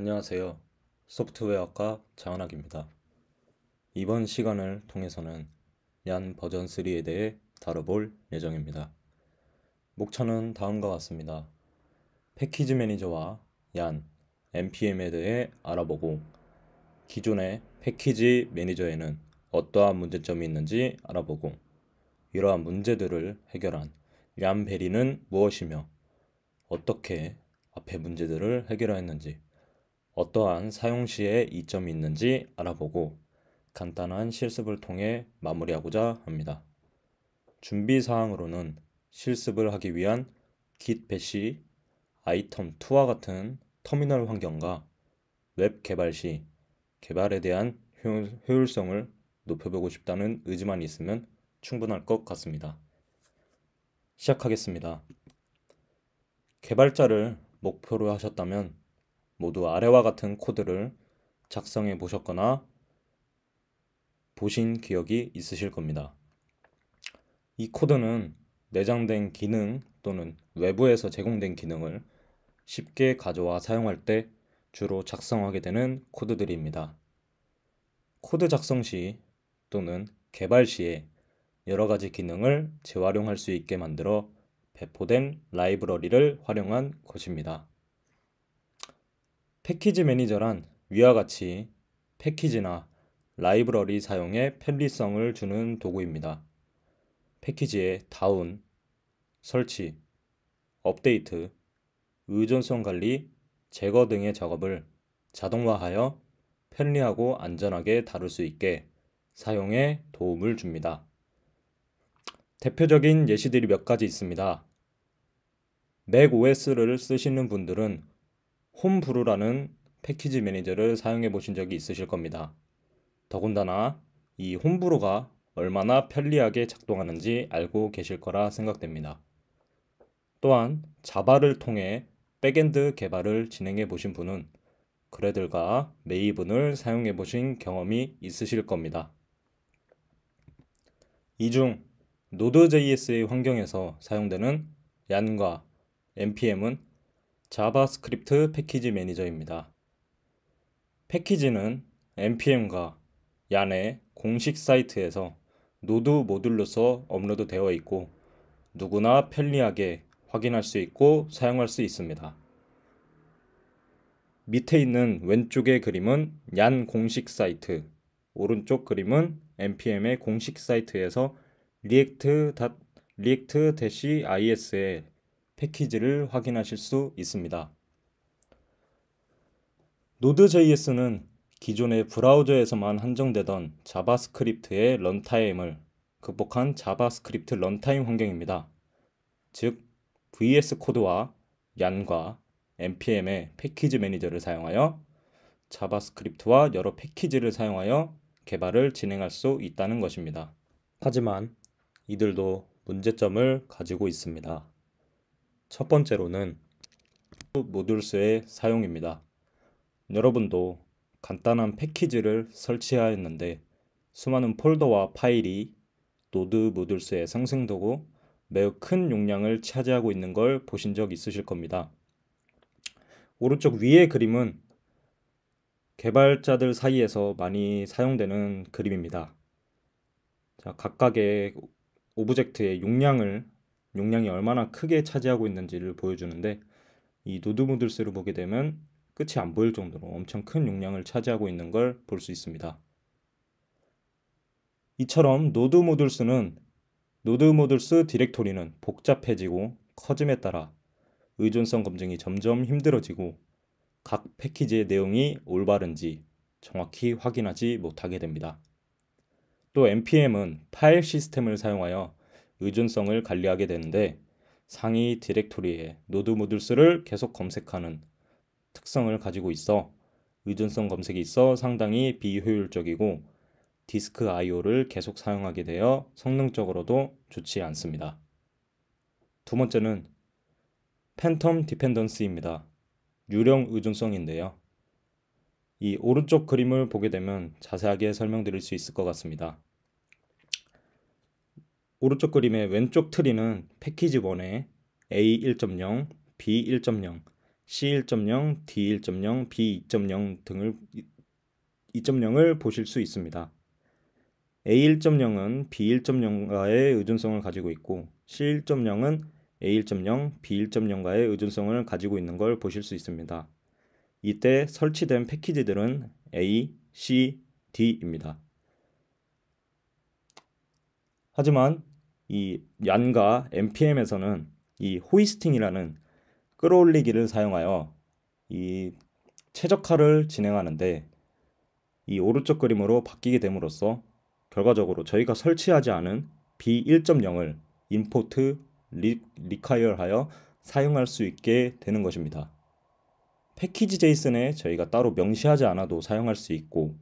안녕하세요. 소프트웨어학과 장은학입니다. 이번 시간을 통해서는 얀 버전 3에 대해 다뤄볼 예정입니다. 목차는 다음과 같습니다. 패키지 매니저와 얀, npm에 대해 알아보고 기존의 패키지 매니저에는 어떠한 문제점이 있는지 알아보고 이러한 문제들을 해결한 얀베리는 무엇이며 어떻게 앞의 문제들을 해결하였는지 어떠한 사용 시에 이점이 있는지 알아보고 간단한 실습을 통해 마무리하고자 합니다. 준비 사항으로는 실습을 하기 위한 Git 깃 배시, 아이템 2와 같은 터미널 환경과 웹 개발 시 개발에 대한 효율성을 높여보고 싶다는 의지만 있으면 충분할 것 같습니다. 시작하겠습니다. 개발자를 목표로 하셨다면 모두 아래와 같은 코드를 작성해 보셨거나 보신 기억이 있으실 겁니다. 이 코드는 내장된 기능 또는 외부에서 제공된 기능을 쉽게 가져와 사용할 때 주로 작성하게 되는 코드들입니다. 코드 작성 시 또는 개발 시에 여러 가지 기능을 재활용할 수 있게 만들어 배포된 라이브러리를 활용한 것입니다. 패키지 매니저란 위와 같이 패키지나 라이브러리 사용에 편리성을 주는 도구입니다. 패키지의 다운, 설치, 업데이트, 의존성 관리, 제거 등의 작업을 자동화하여 편리하고 안전하게 다룰 수 있게 사용에 도움을 줍니다. 대표적인 예시들이 몇 가지 있습니다. 맥 OS를 쓰시는 분들은 홈브루라는 패키지 매니저를 사용해 보신 적이 있으실 겁니다. 더군다나 이 홈브루가 얼마나 편리하게 작동하는지 알고 계실 거라 생각됩니다. 또한 자바를 통해 백엔드 개발을 진행해 보신 분은 그래들과 메이븐을 사용해 보신 경험이 있으실 겁니다. 이 중 노드.js의 환경에서 사용되는 얀과 npm은 자바스크립트 패키지 매니저입니다. 패키지는 npm과 얀의 공식 사이트에서 노드 모듈로서 업로드 되어 있고 누구나 편리하게 확인할 수 있고 사용할 수 있습니다. 밑에 있는 왼쪽의 그림은 얀 공식 사이트, 오른쪽 그림은 npm의 공식 사이트에서 react-is의 패키지를 확인하실 수 있습니다. Node.js는 기존의 브라우저에서만 한정되던 자바스크립트의 런타임을 극복한 자바스크립트 런타임 환경입니다. 즉, VS 코드와 얀과 npm의 패키지 매니저를 사용하여 자바스크립트와 여러 패키지를 사용하여 개발을 진행할 수 있다는 것입니다. 하지만 이들도 문제점을 가지고 있습니다. 첫 번째로는 모듈스의 사용입니다. 여러분도 간단한 패키지를 설치하였는데 수많은 폴더와 파일이 노드 모듈스에 상승되고 매우 큰 용량을 차지하고 있는 걸 보신 적 있으실 겁니다. 오른쪽 위의 그림은 개발자들 사이에서 많이 사용되는 그림입니다. 자, 각각의 오브젝트의 용량을 용량이 얼마나 크게 차지하고 있는지를 보여주는데 이 노드 모듈스를 보게 되면 끝이 안 보일 정도로 엄청 큰 용량을 차지하고 있는 걸 볼 수 있습니다. 이처럼 노드 모듈스는 노드 모듈스 디렉토리는 복잡해지고 커짐에 따라 의존성 검증이 점점 힘들어지고 각 패키지의 내용이 올바른지 정확히 확인하지 못하게 됩니다. 또 npm은 파일 시스템을 사용하여 의존성을 관리하게 되는데 상위 디렉토리에 노드 모듈스를 계속 검색하는 특성을 가지고 있어 의존성 검색이 있어 상당히 비효율적이고 디스크 I/O를 계속 사용하게 되어 성능적으로도 좋지 않습니다. 두 번째는 팬텀 디펜던스입니다. 유령 의존성인데요. 이 오른쪽 그림을 보게 되면 자세하게 설명드릴 수 있을 것 같습니다. 오른쪽 그림의 왼쪽 트리는 패키지 1에 A 1.0, B 1.0, C 1.0, D 1.0, B 2.0 등을 2.0을 보실 수 있습니다. A1.0은 B1.0과의 의존성을 가지고 있고 C1.0은 A1.0, B1.0과의 의존성을 가지고 있는 걸 보실 수 있습니다. 이때 설치된 패키지들은 A, C, D입니다. 하지만 이 얀과 npm에서는 이 호이스팅이라는 끌어올리기를 사용하여 이 최적화를 진행하는데 이 오른쪽 그림으로 바뀌게 됨으로써 결과적으로 저희가 설치하지 않은 B1.0을 import require 하여 사용할 수 있게 되는 것입니다. 패키지 제이슨에 저희가 따로 명시하지 않아도 사용할 수 있고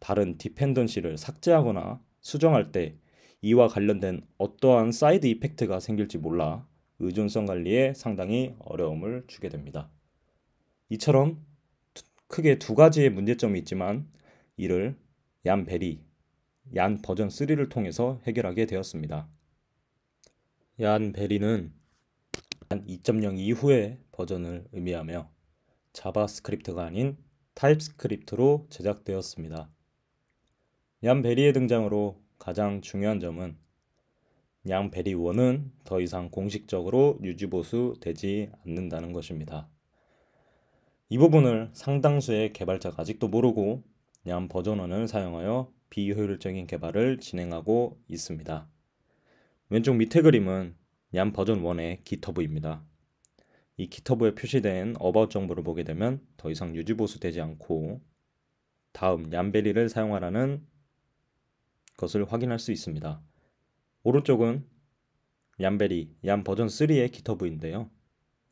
다른 디펜던시를 삭제하거나 수정할 때 이와 관련된 어떠한 사이드 이펙트가 생길지 몰라 의존성 관리에 상당히 어려움을 주게 됩니다. 이처럼 크게 두 가지의 문제점이 있지만 이를 얀 베리, 얀 버전 3를 통해서 해결하게 되었습니다. 얀 베리는 얀2.0 이후의 버전을 의미하며 자바스크립트가 아닌 타입스크립트로 제작되었습니다. 얀 베리의 등장으로 가장 중요한 점은 양 베리원은 더 이상 공식적으로 유지보수 되지 않는다는 것입니다. 이 부분을 상당수의 개발자가 아직도 모르고 양 버전원을 사용하여 비효율적인 개발을 진행하고 있습니다. 왼쪽 밑에 그림은 양 버전 원의 기터브입니다. 이 기터브에 표시된 어바웃 정보를 보게 되면 더 이상 유지보수되지 않고 다음 얀베리를 사용하라는 것을 확인할 수 있습니다. 오른쪽은 얀베리, 얀 버전 3의 기터브인데요.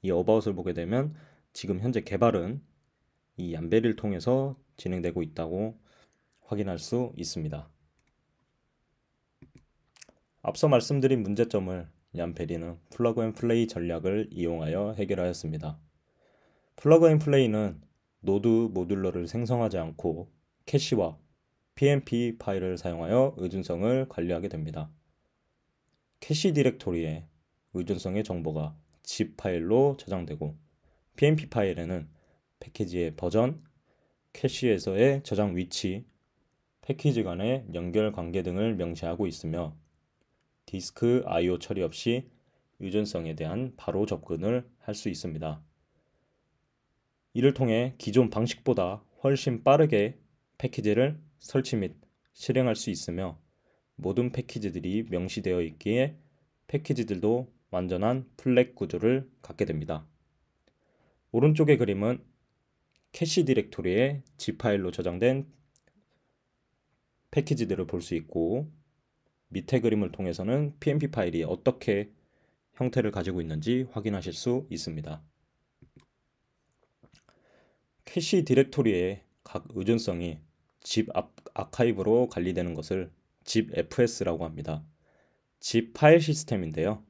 이 어바웃을 보게 되면 지금 현재 개발은 이 얀베리를 통해서 진행되고 있다고 확인할 수 있습니다. 앞서 말씀드린 문제점을 얀베리는 플러그 앤 플레이 전략을 이용하여 해결하였습니다. 플러그 앤 플레이는 노드 모듈러를 생성하지 않고 캐시와 PMP 파일을 사용하여 의존성을 관리하게 됩니다. 캐시 디렉토리에 의존성의 정보가 zip 파일로 저장되고 PMP 파일에는 패키지의 버전, 캐시에서의 저장 위치, 패키지 간의 연결 관계 등을 명시하고 있으며 디스크 I/O 처리 없이 의존성에 대한 바로 접근을 할 수 있습니다. 이를 통해 기존 방식보다 훨씬 빠르게 패키지를 설치 및 실행할 수 있으며 모든 패키지들이 명시되어 있기에 패키지들도 완전한 플렉 구조를 갖게 됩니다. 오른쪽의 그림은 캐시 디렉토리의 G 파일로 저장된 패키지들을 볼 수 있고 밑에 그림을 통해서는 PMP 파일이 어떻게 형태를 가지고 있는지 확인하실 수 있습니다. 캐시 디렉토리의 각 의존성이 집 아카이브로 관리되는 것을 집 FS라고 합니다. 집 파일 시스템인데요.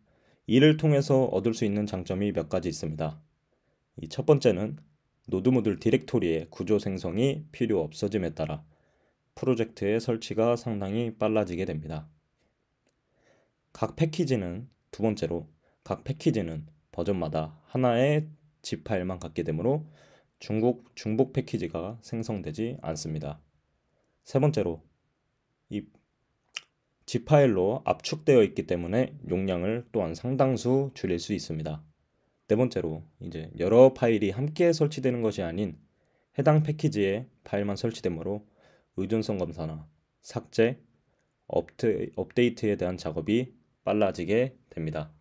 이를 통해서 얻을 수 있는 장점이 몇 가지 있습니다. 이첫 번째는 노드 모듈 디렉토리의 구조 생성이 필요 없어짐에 따라 프로젝트의 설치가 상당히 빨라지게 됩니다. 각 패키지는 두 번째로 각 패키지는 버전마다 하나의 z 파일만 갖게 되므로 중국 중복 패키지가 생성되지 않습니다. 세 번째로 이지 파일로 압축되어 있기 때문에 용량을 또한 상당수 줄일 수 있습니다. 네 번째로 이제 여러 파일이 함께 설치되는 것이 아닌 해당 패키지에 파일만 설치되므로 의존성 검사나 삭제, 업트, 업데이트에 대한 작업이 빨라지게 됩니다.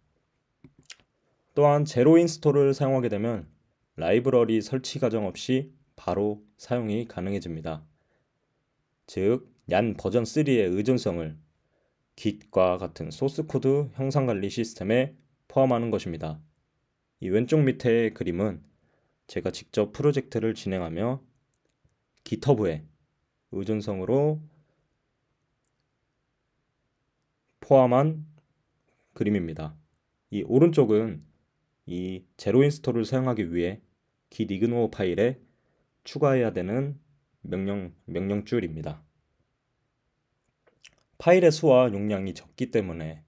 또한 제로 인스톨을 사용하게 되면 라이브러리 설치 과정 없이 바로 사용이 가능해집니다. 즉, 얀 버전 3의 의존성을 Git과 같은 소스 코드 형상 관리 시스템에 포함하는 것입니다. 이 왼쪽 밑의 그림은 제가 직접 프로젝트를 진행하며 g i 기터브에 의존성으로 포함한 그림입니다. 이 오른쪽은 이 제로 인스톨을 사용하기 위해 git 이그노 파일에 추가해야 되는 명령 명령줄입니다. 파일의 수와 용량이 적기 때문에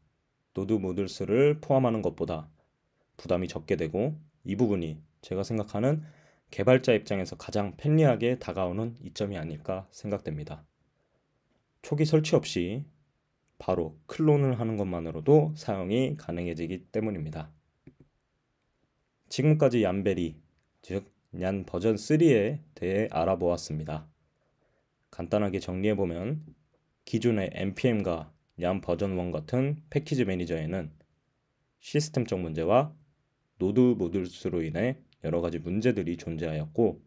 노드 모듈 수를 포함하는 것보다 부담이 적게 되고 이 부분이 제가 생각하는 개발자 입장에서 가장 편리하게 다가오는 이점이 아닐까 생각됩니다. 초기 설치 없이 바로 클론을 하는 것만으로도 사용이 가능해지기 때문입니다. 지금까지 얀베리, 즉얀 버전 3에 대해 알아보았습니다. 간단하게 정리해보면 기존의 npm과 얀 버전 1 같은 패키지 매니저에는 시스템적 문제와 노드 모듈스로 인해 여러 가지 문제들이 존재하였고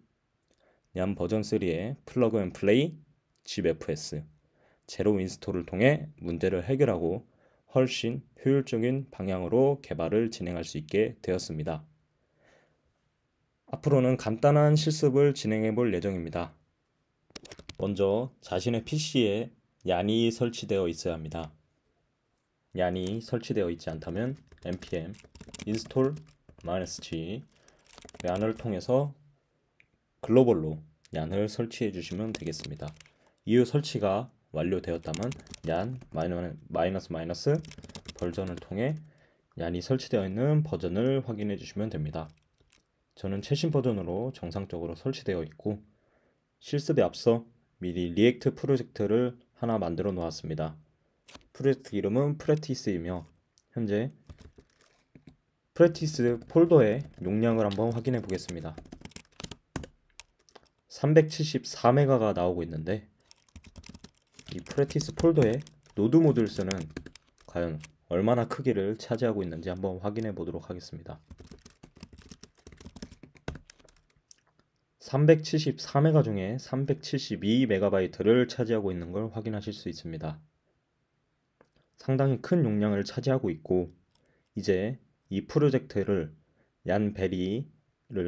얀 버전 3의 플러그 앤 플레이, 집fs, 제로 인스톨을 통해 문제를 해결하고 훨씬 효율적인 방향으로 개발을 진행할 수 있게 되었습니다. 앞으로는 간단한 실습을 진행해 볼 예정입니다. 먼저 자신의 PC에 얀이 설치되어 있어야 합니다. 얀이 설치되어 있지 않다면 npm install-g 얀을 통해서 글로벌로 얀을 설치해 주시면 되겠습니다. 이후 설치가 완료되었다면 얀 마이너스 마이너스 버전을 통해 얀이 설치되어 있는 버전을 확인해 주시면 됩니다. 저는 최신 버전으로 정상적으로 설치되어 있고 실습에 앞서 미리 리액트 프로젝트를 하나 만들어 놓았습니다. 프로젝트 이름은 프레티스이며 현재 프레티스 폴더의 용량을 한번 확인해 보겠습니다. 374메가가 나오고 있는데 이 프레티스 폴더의 노드 모듈스는 과연 얼마나 크기를 차지하고 있는지 한번 확인해 보도록 하겠습니다. 3 7 3메가 중에 372메가바이트를 차지하고 있는 걸 확인하실 수 있습니다. 상당히 큰 용량을 차지하고 있고 이제 이 프로젝트를 얀베리를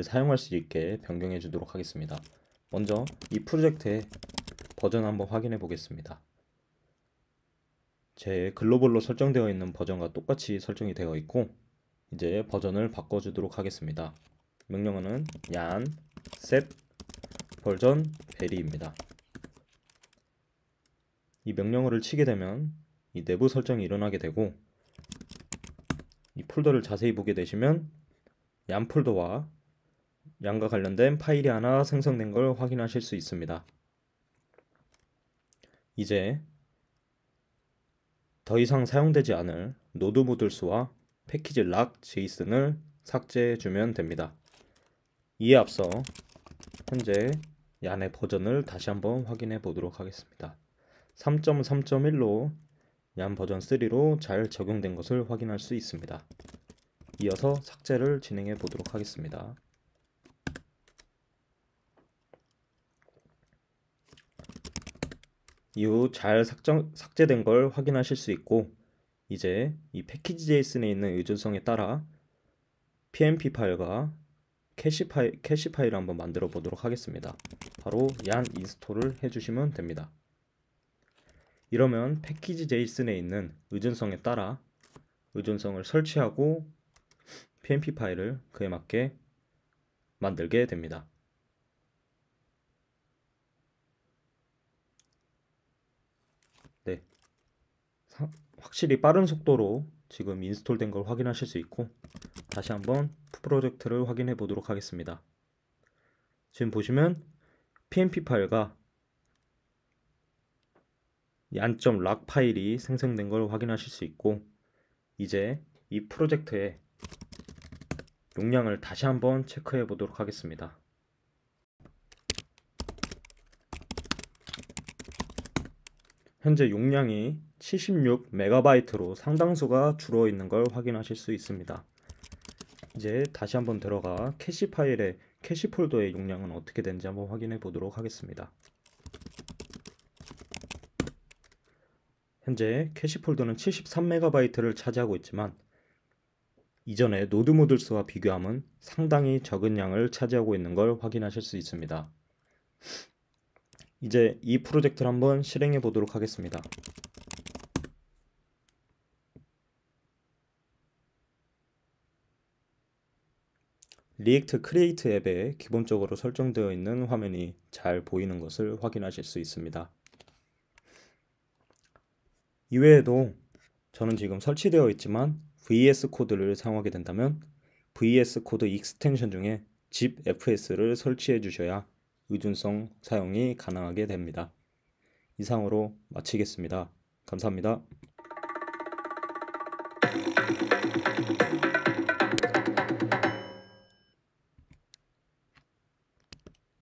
사용할 수 있게 변경해 주도록 하겠습니다. 먼저 이 프로젝트의 버전 한번 확인해 보겠습니다. 제 글로벌로 설정되어 있는 버전과 똑같이 설정이 되어 있고 이제 버전을 바꿔주도록 하겠습니다. 명령어는 얀 s 셉 버전 베리입니다. 이 명령어를 치게 되면 이 내부 설정이 일어나게 되고 이 폴더를 자세히 보게 되시면 얀 폴더와 양과 관련된 파일이 하나 생성된 걸 확인하실 수 있습니다. 이제 더 이상 사용되지 않을 노드 모듈스와 패키지 락 제이슨을 삭제해 주면 됩니다. 이에 앞서 현재 얀의 버전을 다시 한번 확인해 보도록 하겠습니다. 3.3.1로 얀 버전 3로 잘 적용된 것을 확인할 수 있습니다. 이어서 삭제를 진행해 보도록 하겠습니다. 이후 잘 삭정, 삭제된 걸 확인하실 수 있고 이제 이 패키지 JSON에 있는 의존성에 따라 PMP 파일과 캐시 파일, 캐시 파일을 한번 만들어 보도록 하겠습니다. 바로 얀 인스톨을 해주시면 됩니다. 이러면 패키지 제이슨에 있는 의존성에 따라 의존성을 설치하고 PMP 파일을 그에 맞게 만들게 됩니다. 네. 확실히 빠른 속도로 지금 인스톨된 걸 확인하실 수 있고 다시 한번 프로젝트를 확인해 보도록 하겠습니다. 지금 보시면 PMP 파일과 안점 락 파일이 생성된 걸 확인하실 수 있고 이제 이 프로젝트의 용량을 다시 한번 체크해 보도록 하겠습니다. 현재 용량이 76MB로 상당수가 줄어 있는 걸 확인하실 수 있습니다. 이제 다시 한번 들어가 캐시 파일의 캐시 폴더의 용량은 어떻게 되는지 한번 확인해 보도록 하겠습니다. 현재 캐시 폴더는 73MB를 차지하고 있지만 이전에 노드 모듈스와 비교하면 상당히 적은 양을 차지하고 있는 걸 확인하실 수 있습니다. 이제 이 프로젝트를 한번 실행해 보도록 하겠습니다. 리액트 크리에이트 앱에 기본적으로 설정되어 있는 화면이 잘 보이는 것을 확인하실 수 있습니다. 이외에도 저는 지금 설치되어 있지만 VS 코드를 사용하게 된다면 VS 코드 익스텐션 중에 zip fs를 설치해 주셔야 의존성 사용이 가능하게 됩니다. 이상으로 마치겠습니다. 감사합니다.